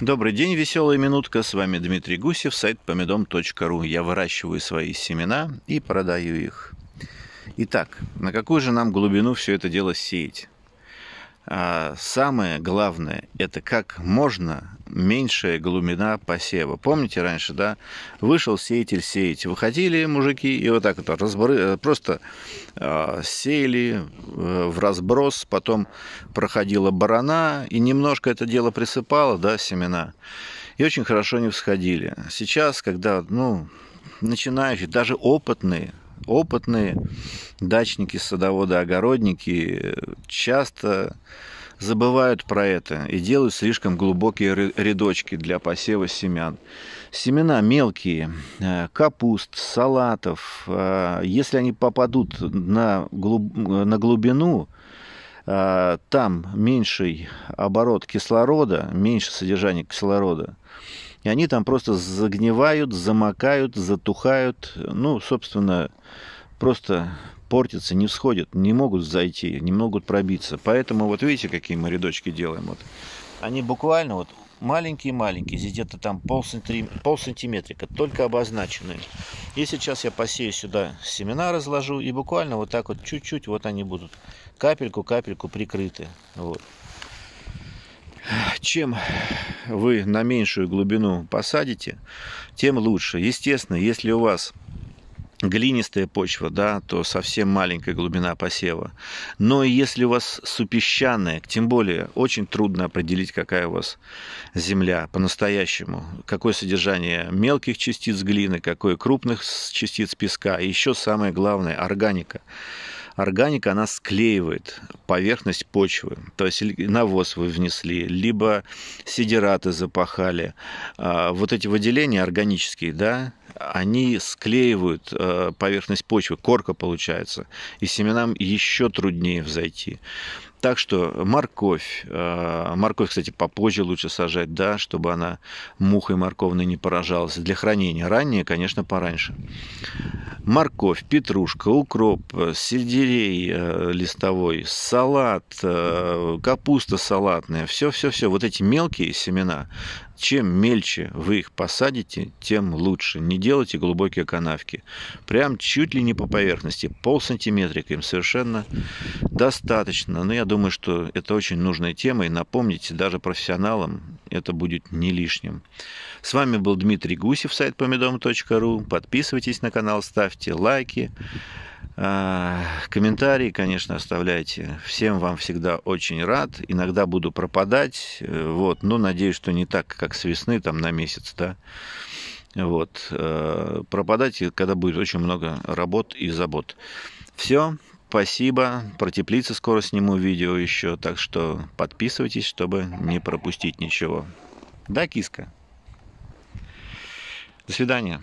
Добрый день, веселая минутка. С вами Дмитрий Гусев, сайт помидом.ру. Я выращиваю свои семена и продаю их. Итак, на какую же нам глубину все это дело сеять? А самое главное – это как можно меньшая глубина посева. Помните раньше, да? Вышел сеятель сеять. Выходили мужики и вот так вот разбры... просто а, э, сеяли в разброс, потом проходила барана, и немножко это дело присыпало, да, семена. И очень хорошо не всходили. Сейчас, когда, ну, начинающие, даже опытные – опытные дачники, садоводы, огородники часто забывают про это и делают слишком глубокие рядочки для посева семян. Семена мелкие, э, капуст, салатов, э, если они попадут на, э, глубину, там меньший оборот кислорода, меньше содержание кислорода, и они там просто загнивают, замокают, затухают, ну, собственно, просто портятся, не всходят, не могут зайти, не могут пробиться. Поэтому вот видите, какие мы рядочки делаем. Вот. Они буквально вот маленькие-маленькие, здесь где-то там пол, только обозначенные. И сейчас я посею сюда семена, разложу, и буквально вот так вот чуть-чуть вот они будут капельку-капельку прикрыты. Вот чем вы на меньшую глубину посадите, тем лучше. Естественно, если у вас глинистая почва, да, то совсем маленькая глубина посева. Но если у вас супесчаная, тем более очень трудно определить, какая у вас земля по-настоящему, какое содержание мелких частиц глины, какое крупных частиц песка, и еще самое главное – органика органика, она склеивает поверхность почвы. То есть навоз вы внесли, либо сидераты запахали. А, вот эти выделения органические, да, они склеивают э, поверхность почвы, корка получается, и семенам еще труднее взойти так, что морковь, э, морковь, кстати, попозже лучше сажать, да, чтобы она мухой морковной не поражалась. Для хранения ранее, конечно, пораньше. Морковь, петрушка, укроп, э, сельдерей э, листовой, салат, капуста салатная, все-все-все. Вот эти мелкие семена чем мельче вы их посадите, тем лучше. Не делайте глубокие канавки. Прям чуть ли не по поверхности. Пол сантиметрика им совершенно достаточно. Но я думаю, что это очень нужная тема. И напомните даже профессионалам, это будет не лишним. С вами был Дмитрий Гусев, сайт помидом.ру. Подписывайтесь на канал, ставьте лайки. А, комментарии, конечно, оставляйте. Всем вам всегда очень рад. Иногда буду пропадать, э, вот, но надеюсь, что не так, как с весны, там, на месяц, да. Вот. Э, пропадать, когда будет очень много работ и забот. Все, спасибо. Про теплицы скоро сниму видео еще, так что подписывайтесь, чтобы не пропустить ничего. Да, киска? До свидания.